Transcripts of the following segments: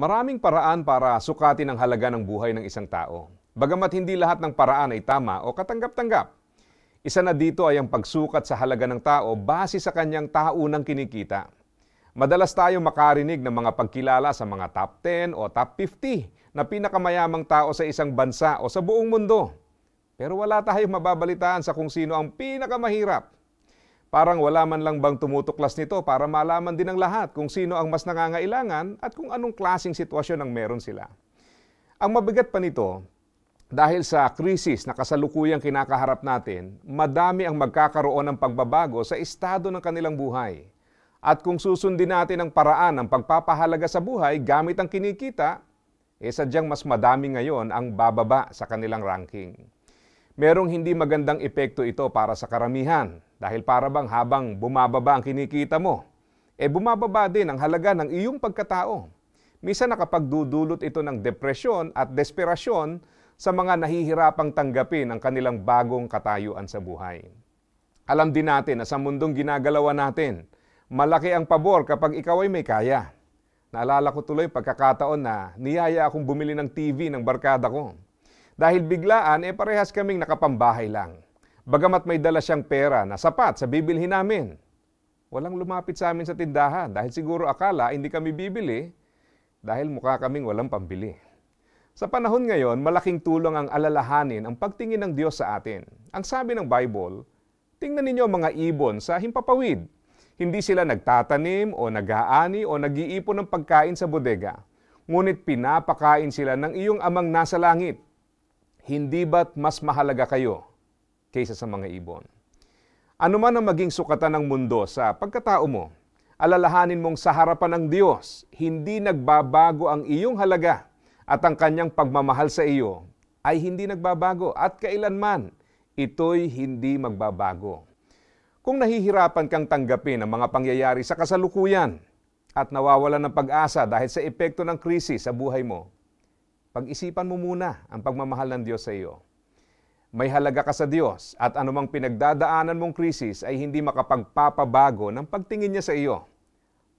Maraming paraan para sukatin ang halaga ng buhay ng isang tao. Bagamat hindi lahat ng paraan ay tama o katanggap-tanggap. Isa na dito ay ang pagsukat sa halaga ng tao base sa kanyang taunang kinikita. Madalas tayo makarinig ng mga pagkilala sa mga top 10 o top 50 na pinakamayamang tao sa isang bansa o sa buong mundo. Pero wala tayong mababalitaan sa kung sino ang pinakamahirap Parang wala man lang bang tumutuklas nito para malaman din ng lahat kung sino ang mas nangangailangan at kung anong klasing sitwasyon ang meron sila. Ang mabigat pa nito, dahil sa krisis na kasalukuyang kinakaharap natin, madami ang magkakaroon ng pagbabago sa estado ng kanilang buhay. At kung susundin natin ang paraan ng pagpapahalaga sa buhay gamit ang kinikita, eh sadyang mas madami ngayon ang bababa sa kanilang ranking. Merong hindi magandang epekto ito para sa karamihan dahil para bang habang bumababa ang kinikita mo, e eh bumababa din ang halaga ng iyong pagkatao. Misa nakapagdudulot ito ng depresyon at desperasyon sa mga nahihirapang tanggapin ang kanilang bagong katayuan sa buhay. Alam din natin na sa mundong ginagalawan natin, malaki ang pabor kapag ikaw ay may kaya. Naalala ko tuloy pagkakataon na niyaya akong bumili ng TV ng barkada ko. Dahil biglaan, eh parehas kaming nakapambahay lang. Bagamat may dala siyang pera na sapat sa bibilhin namin, walang lumapit sa amin sa tindahan dahil siguro akala hindi kami bibili dahil mukha kaming walang pambili. Sa panahon ngayon, malaking tulong ang alalahanin ang pagtingin ng Diyos sa atin. Ang sabi ng Bible, tingnan ninyo ang mga ibon sa himpapawid. Hindi sila nagtatanim o nag-aani o nag-iipon ng pagkain sa bodega. Ngunit pinapakain sila ng iyong amang nasa langit. Hindi ba't mas mahalaga kayo kaysa sa mga ibon. Ano man ang maging sukatan ng mundo sa pagkatao mo, alalahanin mong sa harapan ng Diyos, hindi nagbabago ang iyong halaga at ang kanyang pagmamahal sa iyo ay hindi nagbabago at kailanman ito'y hindi magbabago. Kung nahihirapan kang tanggapin ang mga pangyayari sa kasalukuyan at nawawalan ng pag-asa dahil sa epekto ng krisis sa buhay mo, pag-isipan mo muna ang pagmamahal ng Diyos sa iyo may halaga ka sa Diyos at anumang pinagdadaanan mong krisis ay hindi makapagpapabago ng pagtingin niya sa iyo.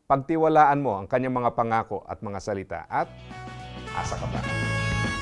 Pagtiwalaan mo ang kanyang mga pangako at mga salita at asa ka pa.